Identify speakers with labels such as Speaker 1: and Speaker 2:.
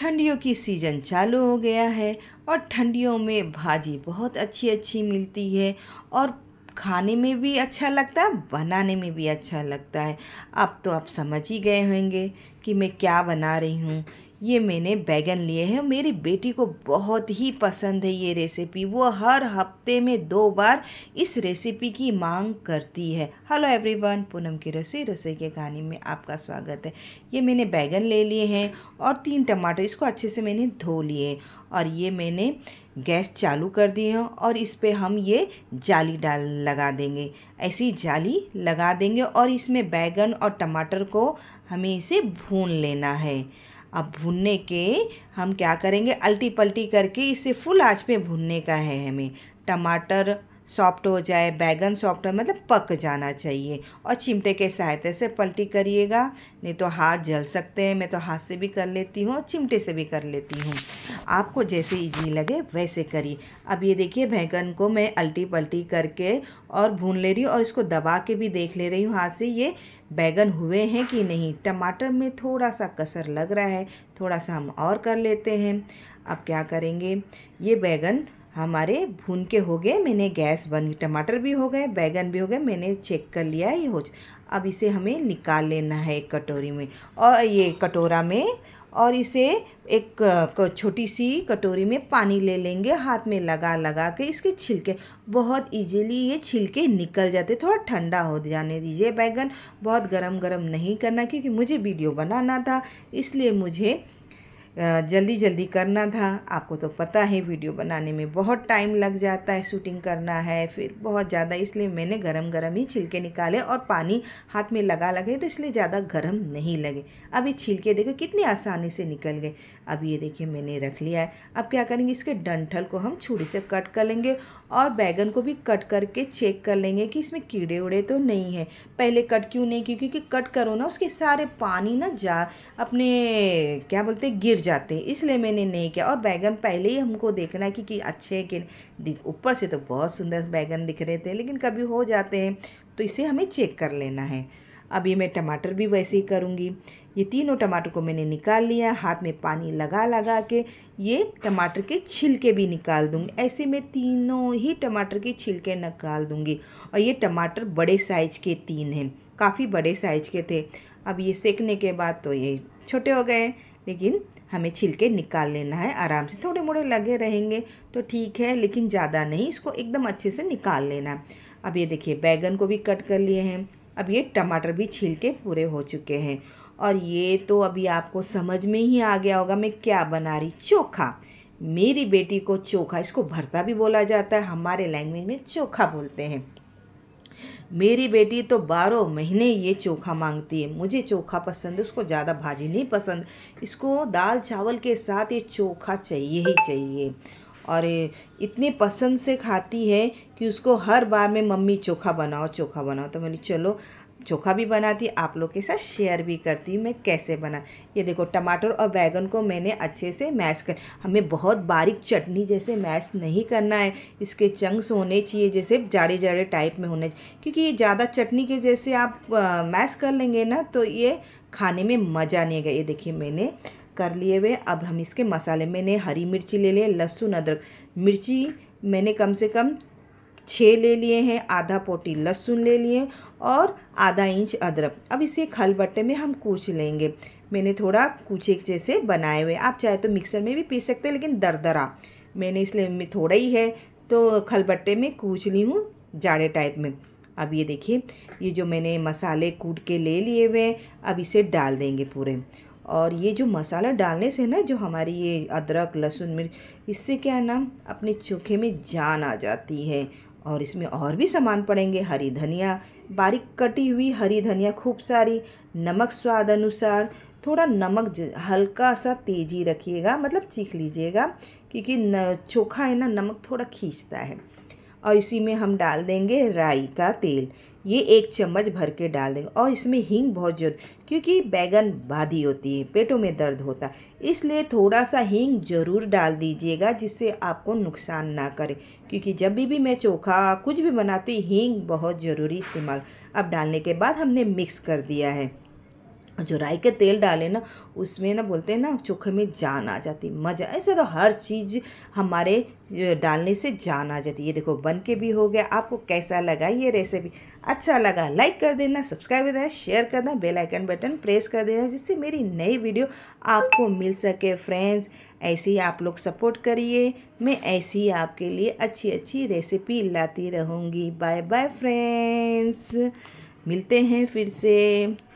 Speaker 1: ठंडियों की सीज़न चालू हो गया है और ठंडियों में भाजी बहुत अच्छी अच्छी मिलती है और खाने में भी अच्छा लगता है बनाने में भी अच्छा लगता है अब तो आप समझ ही गए होंगे कि मैं क्या बना रही हूँ ये मैंने बैगन लिए हैं मेरी बेटी को बहुत ही पसंद है ये रेसिपी वो हर हफ्ते में दो बार इस रेसिपी की मांग करती है हेलो एवरीवन पूनम की रसोई रसोई के कहानी में आपका स्वागत है ये मैंने बैगन ले लिए हैं और तीन टमाटर इसको अच्छे से मैंने धो लिए और ये मैंने गैस चालू कर दी है और इस पर हम ये जाली डाल लगा देंगे ऐसी जाली लगा देंगे और इसमें बैगन और टमाटर को हमें इसे भून लेना है अब भूनने के हम क्या करेंगे अल्टी पल्टी करके इसे फुल आँच पे भूनने का है हमें टमाटर सॉफ्ट हो जाए बैगन सॉफ्ट हो मतलब पक जाना चाहिए और चिमटे के सहायता से पलटी करिएगा नहीं तो हाथ जल सकते हैं मैं तो हाथ से भी कर लेती हूँ चिमटे से भी कर लेती हूँ आपको जैसे इजी लगे वैसे करिए अब ये देखिए बैगन को मैं अल्टी पलटी करके और भून ले रही हूँ और इसको दबा के भी देख ले रही हूँ हाथ से ये बैगन हुए हैं कि नहीं टमाटर में थोड़ा सा कसर लग रहा है थोड़ा सा हम और कर लेते हैं अब क्या करेंगे ये बैगन हमारे भून के हो गए मैंने गैस बंद टमाटर भी हो गए बैगन भी हो गए मैंने चेक कर लिया ये हो अब इसे हमें निकाल लेना है एक कटोरी में और ये कटोरा में और इसे एक छोटी सी कटोरी में पानी ले लेंगे हाथ में लगा लगा के इसके छिलके बहुत इजीली ये छिलके निकल जाते थोड़ा ठंडा हो जाने दीजिए बैगन बहुत गरम गरम नहीं करना क्योंकि मुझे वीडियो बनाना था इसलिए मुझे जल्दी जल्दी करना था आपको तो पता है वीडियो बनाने में बहुत टाइम लग जाता है शूटिंग करना है फिर बहुत ज़्यादा इसलिए मैंने गरम गरम ही छिलके निकाले और पानी हाथ में लगा लगे तो इसलिए ज़्यादा गर्म नहीं लगे अब ये छिलके देखो कितने आसानी से निकल गए अब ये देखिए मैंने रख लिया है अब क्या करेंगे इसके डंठल को हम छुरी से कट कर लेंगे और बैगन को भी कट करके चेक कर लेंगे कि इसमें कीड़े उड़े तो नहीं है पहले कट क्यों नहीं क्योंकि कट करो ना उसके सारे पानी ना जा अपने क्या बोलते गिर गिर जाते हैं इसलिए मैंने नहीं किया और बैगन पहले ही हमको देखना है कि, कि अच्छे हैं कि ऊपर से तो बहुत सुंदर बैगन दिख रहे थे लेकिन कभी हो जाते हैं तो इसे हमें चेक कर लेना है अभी मैं टमाटर भी वैसे ही करूँगी ये तीनों टमाटर को मैंने निकाल लिया हाथ में पानी लगा लगा के ये टमाटर के छिलके भी निकाल दूँगी ऐसे मैं तीनों ही टमाटर के छिलके निकाल दूँगी और ये टमाटर बड़े साइज़ के तीन हैं काफ़ी बड़े साइज़ के थे अब ये सेकने के बाद तो ये छोटे हो गए लेकिन हमें छिलके निकाल लेना है आराम से थोड़े मोड़े लगे रहेंगे तो ठीक है लेकिन ज़्यादा नहीं इसको एकदम अच्छे से निकाल लेना अब ये देखिए बैगन को भी कट कर लिए हैं अब ये टमाटर भी छील के पूरे हो चुके हैं और ये तो अभी आपको समझ में ही आ गया होगा मैं क्या बना रही चोखा मेरी बेटी को चोखा इसको भरता भी बोला जाता है हमारे लैंग्वेज में चोखा बोलते हैं मेरी बेटी तो बारह महीने ये चोखा मांगती है मुझे चोखा पसंद है उसको ज़्यादा भाजी नहीं पसंद इसको दाल चावल के साथ ये चोखा चाहिए ही चाहिए और इतनी पसंद से खाती है कि उसको हर बार में मम्मी चोखा बनाओ चोखा बनाओ तो मैंने चलो चोखा भी बनाती आप लोग के साथ शेयर भी करती मैं कैसे बना ये देखो टमाटर और बैगन को मैंने अच्छे से मैश कर हमें बहुत बारीक चटनी जैसे मैश नहीं करना है इसके चंक्स होने चाहिए जैसे जाड़े जाड़े टाइप में होने चाहिए क्योंकि ये ज़्यादा चटनी के जैसे आप मैश कर लेंगे ना तो ये खाने में मज़ा नहीं आएगा ये देखिए मैंने कर लिए हुए अब हम इसके मसाले मैंने हरी मिर्ची ले लिया लहसुन अदरक मिर्ची मैंने कम से कम छः ले लिए हैं आधा पोटी लहसुन ले लिए और आधा इंच अदरक अब इसे खलबट्टे में हम कूच लेंगे मैंने थोड़ा कूचे जैसे बनाए हुए आप चाहे तो मिक्सर में भी पीस सकते हैं लेकिन दरदरा मैंने इसलिए में थोड़ा ही है तो खलबट्टे में कूच ली हूँ जाड़े टाइप में अब ये देखिए ये जो मैंने मसाले कूट के ले लिए हुए हैं अब इसे डाल देंगे पूरे और ये जो मसाला डालने से ना जो हमारी ये अदरक लहसुन मिर्च इससे क्या है ना अपने चोखे में जान आ जाती है और इसमें और भी सामान पड़ेंगे हरी धनिया बारीक कटी हुई हरी धनिया खूब सारी नमक स्वाद अनुसार थोड़ा नमक हल्का सा तेज़ी रखिएगा मतलब चीख लीजिएगा क्योंकि न चोखा है ना नमक थोड़ा खींचता है और इसी में हम डाल देंगे राई का तेल ये एक चम्मच भर के डाल देंगे और इसमें हींग बहुत जरूर क्योंकि बैगन बाधी होती है पेटों में दर्द होता है इसलिए थोड़ा सा हींग ज़रूर डाल दीजिएगा जिससे आपको नुकसान ना करे क्योंकि जब भी भी मैं चोखा कुछ भी बनाती हींग बहुत ज़रूरी इस्तेमाल अब डालने के बाद हमने मिक्स कर दिया है जो राई का तेल डाले ना उसमें ना बोलते हैं ना चोखे में जान आ जाती मज़ा ऐसे तो हर चीज़ हमारे डालने से जान आ जाती ये देखो बन के भी हो गया आपको कैसा लगा ये रेसिपी अच्छा लगा लाइक कर देना सब्सक्राइब कर देना शेयर कर देना बेल आइकन बटन प्रेस कर देना जिससे मेरी नई वीडियो आपको मिल सके फ्रेंड्स ऐसे ही आप लोग सपोर्ट करिए मैं ऐसे ही आपके लिए अच्छी अच्छी रेसिपी लाती रहूँगी बाय बाय फ्रेंड्स मिलते हैं फिर से